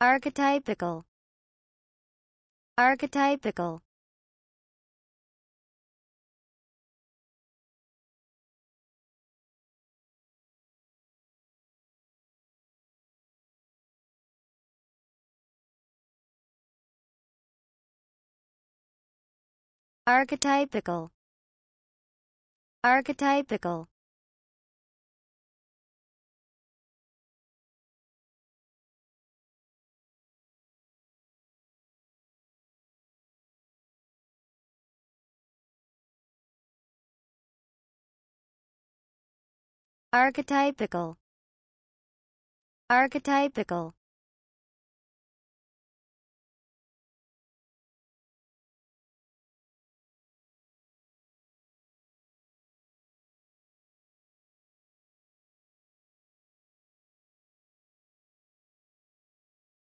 archetypical archetypical archetypical archetypical archetypical archetypical